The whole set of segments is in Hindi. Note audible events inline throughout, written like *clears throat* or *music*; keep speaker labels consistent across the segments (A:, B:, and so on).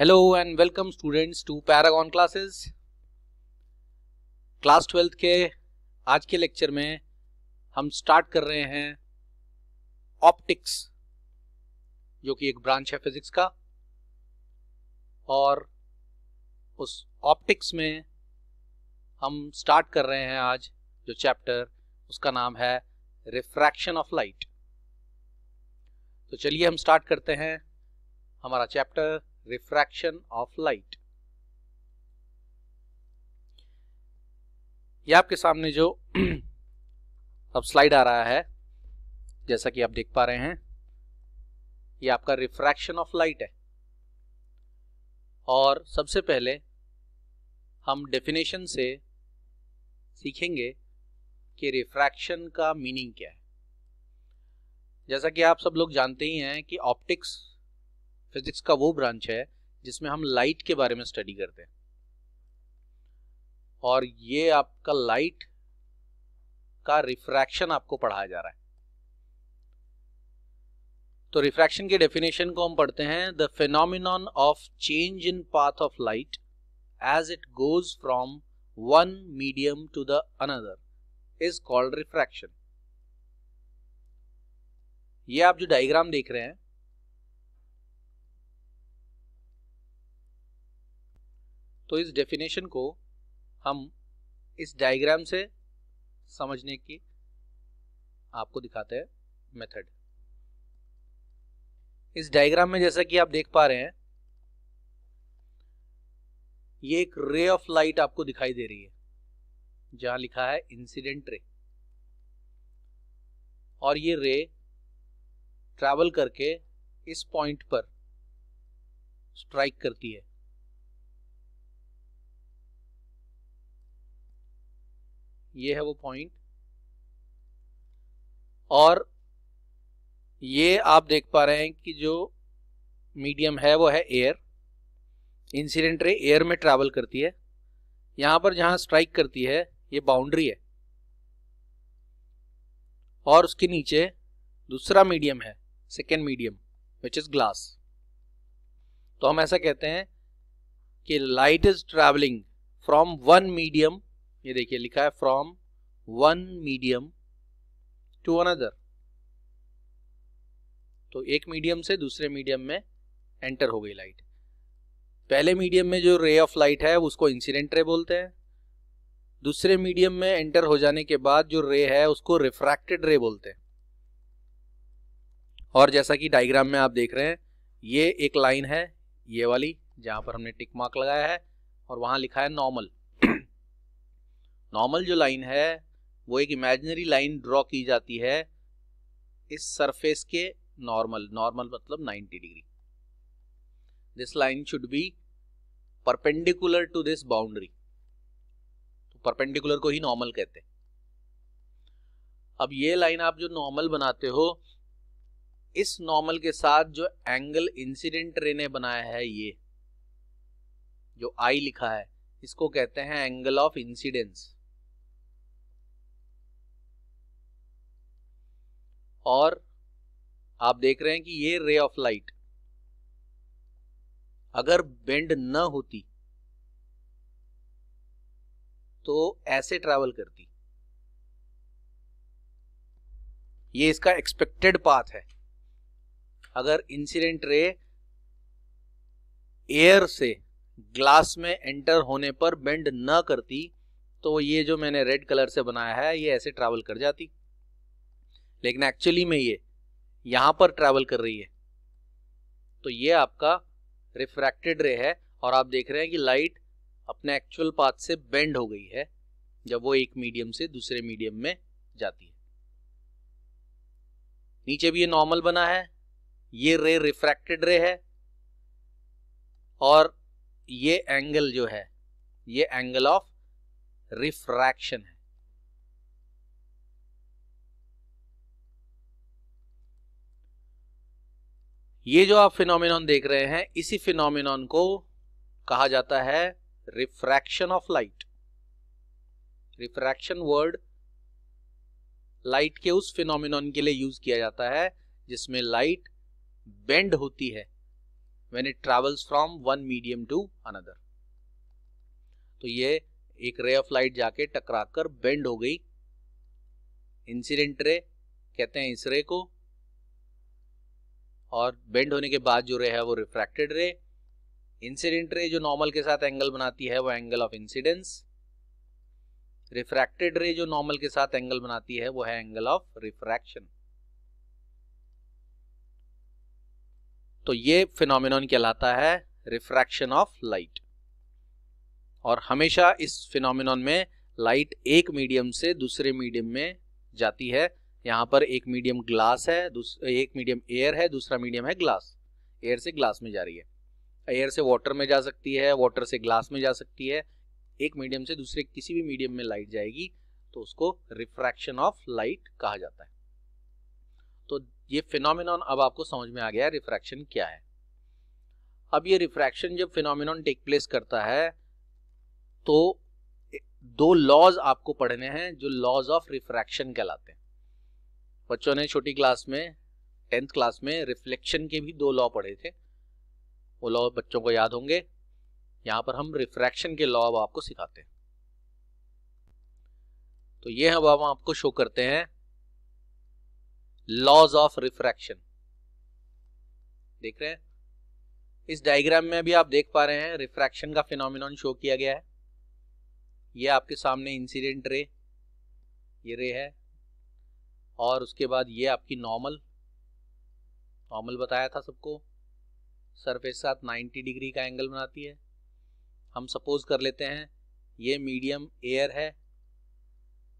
A: hello and welcome students to Paragon classes class twelfth के आज के लेक्चर में हम स्टार्ट कर रहे हैं ऑप्टिक्स जो कि एक ब्रांच है फिजिक्स का और उस ऑप्टिक्स में हम स्टार्ट कर रहे हैं आज जो चैप्टर उसका नाम है रिफ्रैक्शन ऑफ लाइट तो चलिए हम स्टार्ट करते हैं हमारा चैप्टर रिफ्रैक्शन ऑफ लाइट ये आपके सामने जो *clears throat* अब स्लाइड आ रहा है जैसा कि आप देख पा रहे हैं ये आपका रिफ्रैक्शन ऑफ लाइट है और सबसे पहले हम डेफिनेशन से सीखेंगे कि रिफ्रैक्शन का मीनिंग क्या है जैसा कि आप सब लोग जानते ही हैं कि ऑप्टिक्स फिजिक्स का वो ब्रांच है जिसमें हम लाइट के बारे में स्टडी करते हैं और ये आपका लाइट का रिफ्रैक्शन आपको पढ़ाया जा रहा है तो रिफ्रैक्शन की डेफिनेशन को हम पढ़ते हैं the phenomenon of change in path of light as it goes from one medium to the another is called refraction ये आप जो डायग्राम देख रहे हैं तो इस डेफिनेशन को हम इस डायग्राम से समझने की आपको दिखाते हैं मेथड इस डायग्राम में जैसा कि आप देख पा रहे हैं ये एक रे ऑफ लाइट आपको दिखाई दे रही है जहां लिखा है इंसिडेंट रे और ये रे ट्रैवल करके इस पॉइंट पर स्ट्राइक करती है ये है वो पॉइंट और ये आप देख पा रहे हैं कि जो मीडियम है वो है एयर इंसिडेंट रे एयर में ट्रैवल करती है यहां पर जहां स्ट्राइक करती है ये बाउंड्री है और उसके नीचे दूसरा मीडियम है second medium which is glass तो हम ऐसा कहते हैं कि light is travelling from one medium ये देखिए लिखा है from one medium to another तो एक मीडियम से दूसरे मीडियम में एंटर हो गई लाइट पहले मीडियम में जो रे ऑफ लाइट है उसको इंसिडेंट रे बोलते हैं दूसरे मीडियम में एंटर हो जाने के बाद जो रे है उसको रिफ्रैक्टेड रे बोलते हैं और जैसा कि डायग्राम में आप देख रहे हैं ये एक लाइन है ये वाली जहां पर हमने टिक मार्क लगाया है और वहां लिखा है नॉर्मल नॉर्मल जो लाइन है वो एक इमेजिनरी लाइन ड्रॉ की जाती है इस सरफेस के नॉर्मल नॉर्मल मतलब 90 degree this line should be perpendicular to this boundary तो परपेंडिकुलर को ही नॉर्मल कहते हैं अब ये लाइन आप जो नॉर्मल बनाते हो इस नॉर्मल के साथ जो एंगल इंसिडेंट रे ने बनाया है ये जो आई लिखा है इसको कहते हैं एंगल ऑफ इंसिडेंस और आप देख रहे हैं कि ये रे ऑफ लाइट अगर बेंड न होती तो ऐसे ट्रैवल करती ये इसका एक्सपेक्टेड पाथ है अगर इंसिडेंट रे एयर से ग्लास में एंटर होने पर बेंड न करती तो ये जो मैंने रेड कलर से बनाया है ये ऐसे ट्रैवल कर जाती लेकिन एक्चुअली में ये यहां पर ट्रैवल कर रही है तो ये आपका रिफ्रैक्टेड रे है और आप देख रहे हैं कि लाइट अपने एक्चुअल पाथ से बेंड हो गई है जब वो एक मीडियम से दूसरे मीडियम में जाती है नीचे भी ये नॉर्मल बना है ये रे रिफ्रैक्टेड रे है और ये एंगल जो है ये एंगल ऑफ रिफ्रैक्शन है ये जो आप फिनोमिन देख रहे हैं इसी फिनोमिन को कहा जाता है refraction of light refraction word light के उस फिनोमिन के लिए यूज किया जाता है जिसमें लाइट बेंड होती है when it travels from one medium to another तो ये एक रे ऑफ लाइट जाके टकराकर बेंड हो गई इंसिडेंट रे कहते हैं इस रे को और बेंड होने के बाद जो रे है वो रिफ्रैक्टेड रे इंसिडेंट रे जो नॉर्मल के साथ एंगल बनाती है वो एंगल ऑफ इंसिडेंस रिफ्रैक्टेड रे जो नॉर्मल के साथ एंगल बनाती है वो है एंगल ऑफ रिफ्रैक्शन तो ये फिनोमिनॉन कहलाता है रिफ्रैक्शन ऑफ लाइट और हमेशा इस फिनोमिनॉन में लाइट एक मीडियम से दूसरे मीडियम में जाती है यहाँ पर एक मीडियम ग्लास है एक मीडियम एयर है दूसरा मीडियम है ग्लास एयर से ग्लास में जा रही है एयर से वाटर में जा सकती है वाटर से ग्लास में जा सकती है एक मीडियम से दूसरे किसी भी मीडियम में लाइट जाएगी तो उसको रिफ्रैक्शन ऑफ लाइट कहा जाता है तो ये फिनोमिन अब आपको समझ में आ गया है रिफ्रैक्शन क्या है अब ये रिफ्रैक्शन जब फिनोमिनॉन टेक प्लेस करता है तो दो लॉज आपको पढ़ने हैं जो लॉज ऑफ रिफ्रैक्शन कहलाते हैं बच्चों ने छोटी क्लास में टेंथ क्लास में रिफ्लेक्शन के भी दो लॉ पढ़े थे वो लॉ बच्चों को याद होंगे यहाँ पर हम रिफ्रैक्शन के लॉ अब आपको सिखाते हैं तो ये अब हम आपको शो करते हैं लॉज ऑफ रिफ्रैक्शन देख रहे हैं इस डायग्राम में भी आप देख पा रहे हैं रिफ्रैक्शन का फिनोमिन शो किया गया है ये आपके सामने इंसिडेंट रे ये रे है और उसके बाद ये आपकी नॉर्मल नॉर्मल बताया था सबको सरफेस साथ 90 डिग्री का एंगल बनाती है हम सपोज कर लेते हैं ये मीडियम एयर है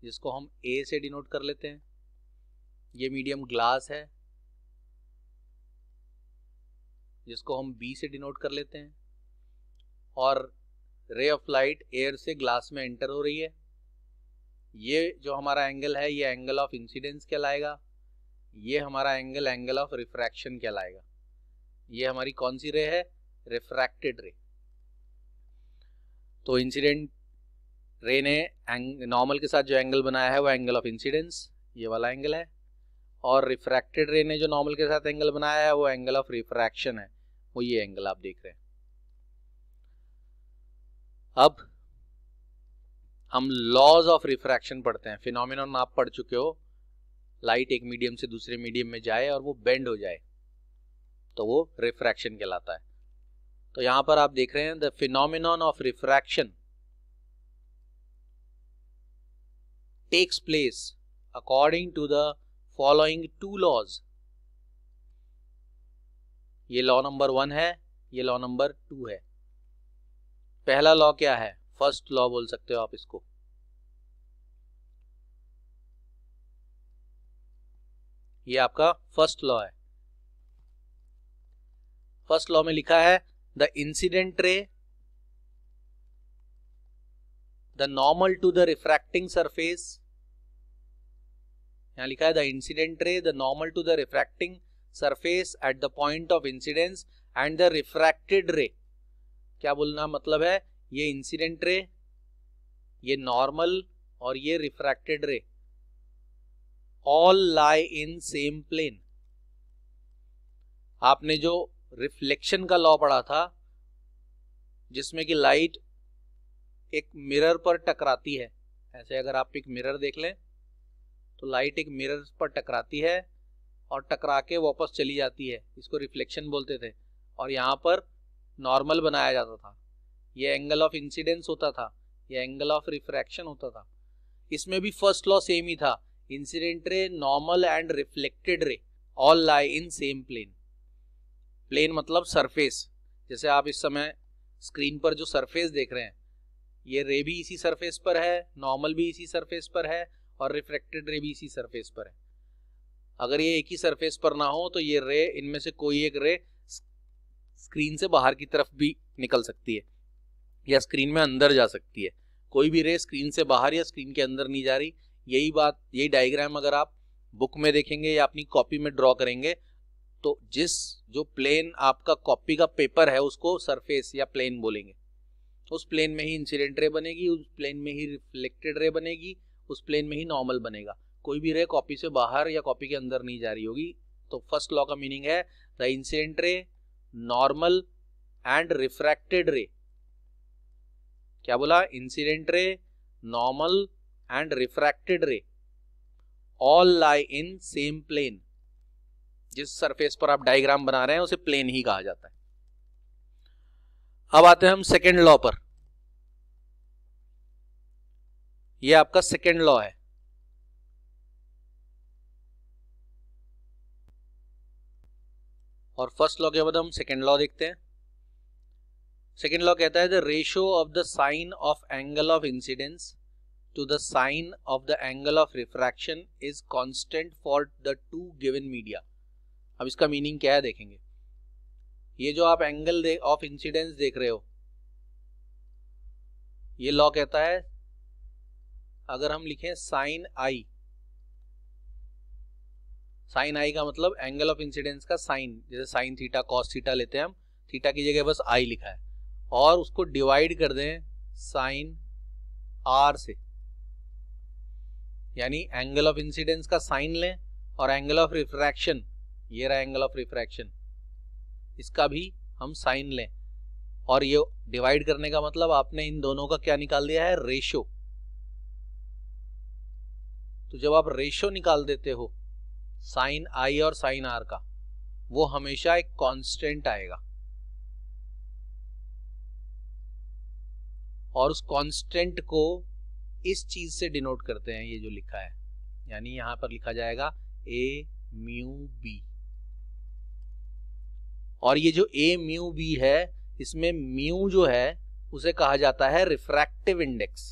A: जिसको हम ए से डिनोट कर लेते हैं ये मीडियम ग्लास है जिसको हम बी से डिनोट कर लेते हैं और रे ऑफ लाइट एयर से ग्लास में एंटर हो रही है ये जो हमारा एंगल है ये एंगल ऑफ इंसिडेंस कहलाएगा ये हमारा एंगल एंगल ऑफ रिफ्रैक्शन कहलाएगा ये हमारी कौन सी रे है रिफ्रैक्टेड रे तो इंसिडेंट रे ने नॉर्मल के साथ जो एंगल बनाया है वो एंगल ऑफ इंसिडेंस ये वाला एंगल है और रिफ्रैक्टेड रे ने जो नॉर्मल के साथ एंगल बनाया है वो एंगल ऑफ रिफ्रैक्शन है वो ये एंगल आप देख रहे हैं अब हम लॉज ऑफ रिफ्रैक्शन पढ़ते हैं फिनोमिन आप पढ़ चुके हो लाइट एक मीडियम से दूसरे मीडियम में जाए और वो बेंड हो जाए तो वो रिफ्रैक्शन कहलाता है तो यहां पर आप देख रहे हैं the phenomenon of refraction takes place according to the following two laws ये लॉ नंबर वन है ये लॉ नंबर टू है पहला लॉ क्या है फर्स्ट लॉ बोल सकते हो आप इसको ये आपका फर्स्ट लॉ है फर्स्ट लॉ में लिखा है the incident ray the normal to the refracting surface यहां लिखा है the incident ray the normal to the refracting surface at the point of incidence and the refracted ray क्या बोलना मतलब है ये इंसिडेंट रे ये नॉर्मल और ये refracted ray all lie in same plane आपने जो रिफ्लेक्शन का लॉ पढ़ा था जिसमें कि लाइट एक मिरर पर टकराती है ऐसे अगर आप एक मिरर देख लें तो लाइट एक मिरर पर टकराती है और टकरा के वापस चली जाती है इसको रिफ्लेक्शन बोलते थे और यहाँ पर नॉर्मल बनाया जाता था ये एंगल ऑफ इंसिडेंस होता था ये एंगल ऑफ रिफ्रैक्शन होता था इसमें भी फर्स्ट लॉ सेम ही था incident ray normal and reflected ray all lie in same plane plane मतलब सरफेस जैसे आप इस समय स्क्रीन पर जो सरफेस देख रहे हैं ये रे भी इसी सरफेस पर है नॉर्मल भी इसी सरफेस पर है और रिफ्लेक्टेड रे भी इसी सरफेस पर है अगर ये एक ही सरफेस पर ना हो तो ये रे इनमें से कोई एक रे स्क्रीन से बाहर की तरफ भी निकल सकती है या स्क्रीन में अंदर जा सकती है कोई भी रे स्क्रीन से बाहर या स्क्रीन के अंदर नहीं जा रही यही बात यही डायग्राम अगर आप बुक में देखेंगे या अपनी कॉपी में ड्रॉ करेंगे तो जिस जो प्लेन आपका कॉपी का पेपर है उसको सरफेस या प्लेन बोलेंगे उस प्लेन में ही इंसिडेंट रे बनेगी उस प्लेन में ही रिफ्लेक्टेड रे बनेगी उस प्लेन में ही नॉर्मल बनेगा कोई भी रे कॉपी से बाहर या कॉपी के अंदर नहीं जा रही होगी तो फर्स्ट लॉ का मीनिंग है the incident ray normal and refracted ray क्या बोला incident ray normal and refracted ray all lie in same plane जिस सरफेस पर आप डायग्राम बना रहे हैं उसे प्लेन ही कहा जाता है अब आते हैं हम सेकेंड लॉ पर यह आपका सेकेंड लॉ है और फर्स्ट लॉ के बाद हम सेकेंड लॉ देखते हैं सेकेंड लॉ कहता है the ratio of the sine of angle of incidence to the sine of the angle of refraction is constant for the two given media अब इसका मीनिंग क्या है देखेंगे ये जो आप एंगल ऑफ इंसिडेंस देख रहे हो ये लॉ कहता है अगर हम लिखें साइन आई साइन आई का मतलब एंगल ऑफ इंसिडेंस का साइन जैसे साइन थीटा कॉस थीटा लेते हैं हम थीटा की जगह बस आई लिखा है और उसको डिवाइड कर दें साइन आर से यानी एंगल ऑफ इंसिडेंस का साइन लें और एंगल ऑफ रिफ्रैक्शन ये रहा एंगल ऑफ रिफ्रैक्शन इसका भी हम साइन लें और ये डिवाइड करने का मतलब आपने इन दोनों का क्या निकाल दिया है रेशो तो जब आप रेशो निकाल देते हो साइन आई और साइन आर का वो हमेशा एक कांस्टेंट आएगा और उस कांस्टेंट को इस चीज से डिनोट करते हैं ये जो लिखा है यानी यहां पर लिखा जाएगा ए म्यू बी और ये जो ए म्यू बी है इसमें म्यू जो है उसे कहा जाता है रिफ्रैक्टिव इंडेक्स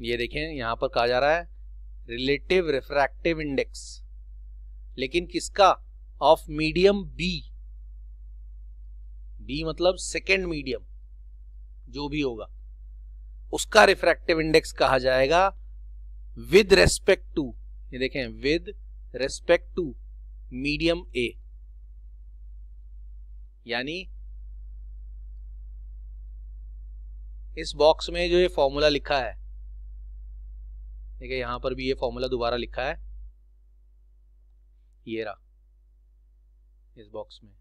A: ये देखें यहां पर कहा जा रहा है रिलेटिव रिफ्रैक्टिव इंडेक्स लेकिन किसका ऑफ मीडियम बी बी मतलब सेकेंड मीडियम जो भी होगा उसका रिफ्रैक्टिव इंडेक्स कहा जाएगा विद रेस्पेक्ट टू ये देखें with respect to medium A यानी इस बॉक्स में जो ये फॉर्मूला लिखा है ठीक है यहां पर भी ये फॉर्मूला दोबारा लिखा है ये रहा इस बॉक्स में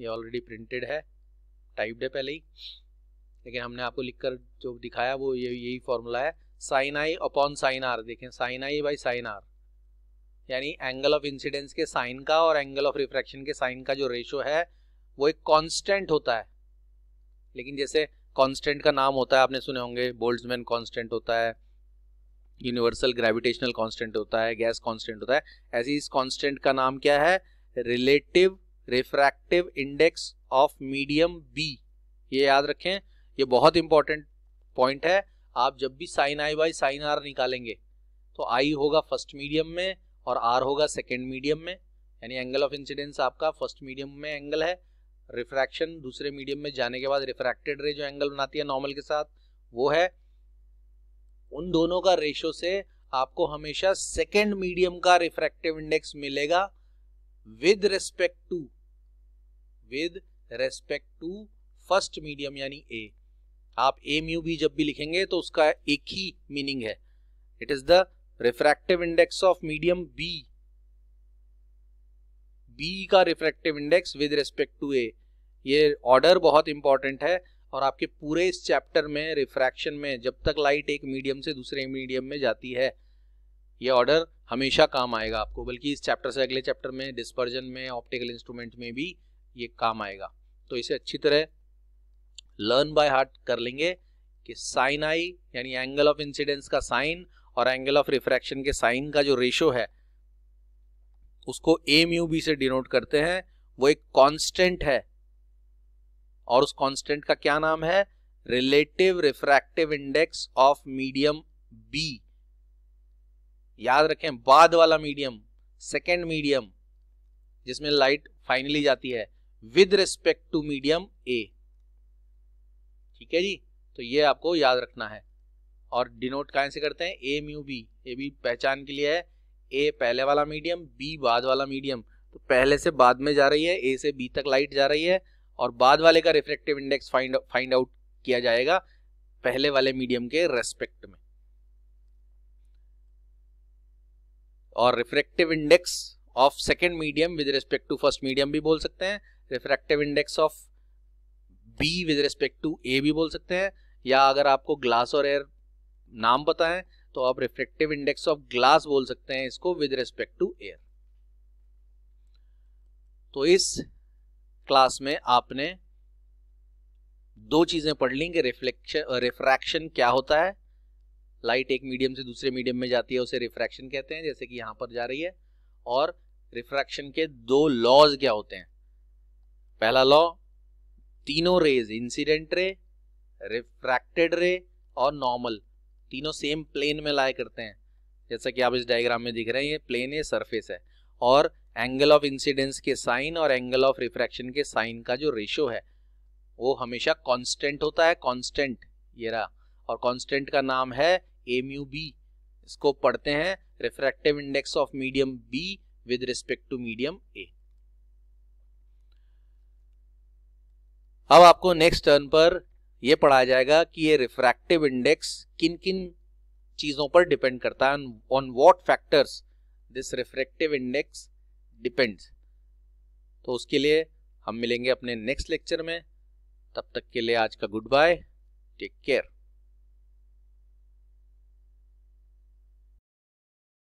A: ये ऑलरेडी प्रिंटेड है टाइप्ड है पहले ही लेकिन हमने आपको लिख कर जो दिखाया वो ये यही फॉर्मूला है sine I upon sine R देखें sine I by sine R यानी एंगल ऑफ इंसिडेंस के साइन का और एंगल ऑफ रिफ्रैक्शन के साइन का जो रेशो है वो एक कांस्टेंट होता है लेकिन जैसे कांस्टेंट का नाम होता है आपने सुने होंगे बोल्ट्समैन कांस्टेंट होता है यूनिवर्सल ग्रेविटेशनल कांस्टेंट होता है गैस कांस्टेंट होता है ऐसे इस कांस्टेंट का नाम क्या है relative refractive index of medium B ये याद रखें ये बहुत इंपॉर्टेंट पॉइंट है आप जब भी sine I by sine R निकालेंगे तो आई होगा फर्स्ट मीडियम में और आर होगा सेकेंड मीडियम में यानी एंगल ऑफ इंसिडेंस आपका फर्स्ट मीडियम में एंगल है रिफ्रैक्शन दूसरे मीडियम में जाने के बाद रिफ्रैक्टेड रे जो एंगल बनाती है नॉर्मल के साथ वो है उन दोनों का रेशो से आपको हमेशा सेकेंड मीडियम का रिफ्रैक्टिव इंडेक्स मिलेगा with respect to with respect to first medium यानी ए आप एम यू भी जब भी लिखेंगे तो उसका एक ही मीनिंग है it is the refractive index of medium B B का refractive index with respect to A ये ऑर्डर बहुत इंपॉर्टेंट है और आपके पूरे इस चैप्टर में रिफ्रैक्शन में जब तक लाइट एक मीडियम से दूसरे मीडियम में जाती है ये ऑर्डर हमेशा काम आएगा आपको बल्कि इस चैप्टर से अगले चैप्टर में डिस्पर्जन में ऑप्टिकल इंस्ट्रूमेंट में भी ये काम आएगा तो इसे अच्छी तरह लर्न बाय हार्ट कर लेंगे कि साइन आई यानी एंगल ऑफ इंसिडेंस का साइन और एंगल ऑफ रिफ्रैक्शन के साइन का जो रेशो है उसको ए म्यू बी से डिनोट करते हैं वो एक कांस्टेंट है और उस कांस्टेंट का क्या नाम है relative refractive index of medium B याद रखें बाद वाला मीडियम सेकेंड मीडियम जिसमें लाइट फाइनली जाती है with respect to medium A ठीक है जी तो ये आपको याद रखना है और डिनोट कहाँ से करते हैं ए म्यू बी ये भी पहचान के लिए है ए पहले वाला मीडियम बी बाद वाला मीडियम तो पहले से बाद में जा रही है ए से बी तक लाइट जा रही है और बाद वाले का reflective index find find out किया जाएगा पहले वाले मीडियम के रेस्पेक्ट में और refractive index of second medium with respect to first medium भी बोल सकते हैं refractive index of B with respect to A भी बोल सकते हैं या अगर आपको ग्लास और एयर नाम पता है तो आप रिफ्लेक्टिव इंडेक्स ऑफ ग्लास बोल सकते हैं इसको विद रिस्पेक्ट टू एयर तो इस क्लास में आपने दो चीजें पढ़ ली कि रिफ्लेक्शन रिफ्रैक्शन क्या होता है लाइट एक मीडियम से दूसरे मीडियम में जाती है उसे रिफ्रैक्शन कहते हैं जैसे कि यहां पर जा रही है और रिफ्रैक्शन के दो लॉज क्या होते हैं पहला लॉ तीनों रेज इंसिडेंट रे रिफ्रैक्टेड रे और नॉर्मल तीनों सेम प्लेन में लाया करते हैं जैसा कि आप इस डायग्राम में दिख रहे हैं ये प्लेन है सरफेस है और एंगल ऑफ इंसिडेंस के साइन और एंगल ऑफ रिफ्रैक्शन के साइन का जो रेशो है वो हमेशा कांस्टेंट होता है कांस्टेंट ये रहा और कांस्टेंट का नाम है एम यू बी इसको पढ़ते हैं refractive index of medium B with respect to medium A अब आपको नेक्स्ट टर्न पर यह पढ़ाया जाएगा कि ये रिफ्रैक्टिव इंडेक्स किन किन चीज़ों पर डिपेंड करता है on what factors this refractive index depends तो उसके लिए हम मिलेंगे अपने नेक्स्ट लेक्चर में तब तक के लिए आज का गुड बाय टेक केयर